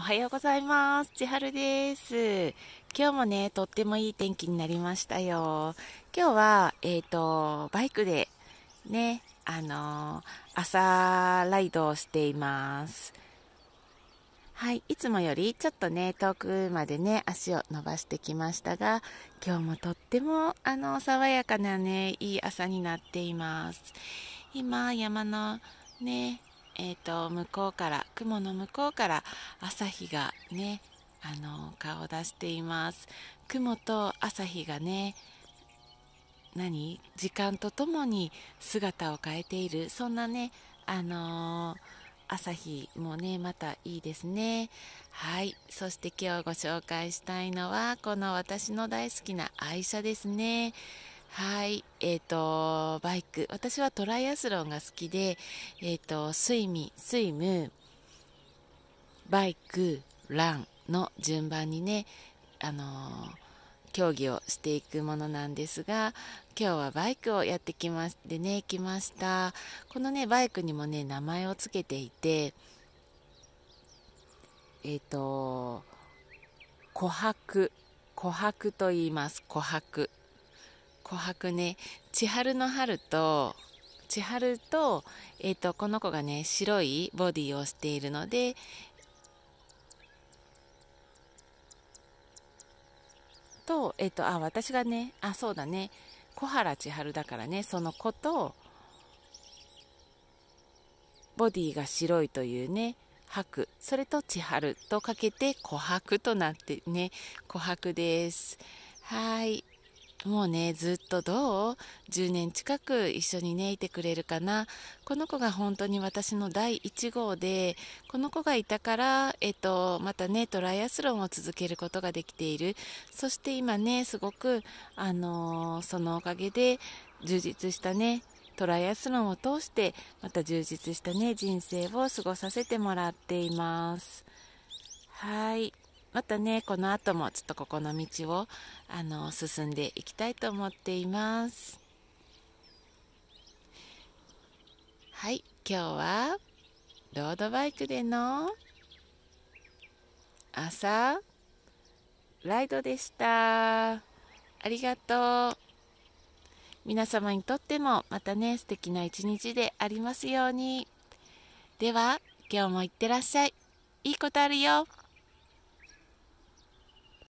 おはようございます。千春です。今日もね、とってもいい天気になりましたよ。今日は、えっ、ー、と、バイクで、ね、あのー、朝ライドをしています。はい、いつもよりちょっとね、遠くまでね、足を伸ばしてきましたが、今日もとっても、あの、爽やかなね、いい朝になっています。今、山のね、えーと、向こうから雲の向こうから朝日がねあの顔を出しています雲と朝日がね何時間とともに姿を変えているそんなねあのー朝日もねまたいいですねはいそして今日ご紹介したいのはこの私の大好きな愛車ですねはい、えっ、ー、と、バイク。私はトライアスロンが好きで、えっ、ー、と、スイミ、スイム、バイク、ランの順番にね、あのー、競技をしていくものなんですが、今日はバイクをやってきましね、来ました。このね、バイクにもね、名前を付けていて、えっ、ー、と、琥珀、琥珀と言います、琥珀。琥珀ね千春の春と千春と,、えーと、この子がね白いボディをしているのでと,、えーとあ私がねあそうだね小原千春だからねその子とボディが白いというね白それと千春とかけて琥珀となってね琥珀ですはいもうね、ずっとどう ?10 年近く一緒にね、いてくれるかな。この子が本当に私の第1号で、この子がいたから、えっと、またね、トライアスロンを続けることができている。そして今ね、すごく、あのー、そのおかげで、充実したね、トライアスロンを通して、また充実したね、人生を過ごさせてもらっています。はい。またねこの後もちょっとここの道をあの進んでいきたいと思っていますはい今日はロードバイクでの朝ライドでしたありがとう皆様にとってもまたね素敵な一日でありますようにでは今日もいってらっしゃいいいことあるよ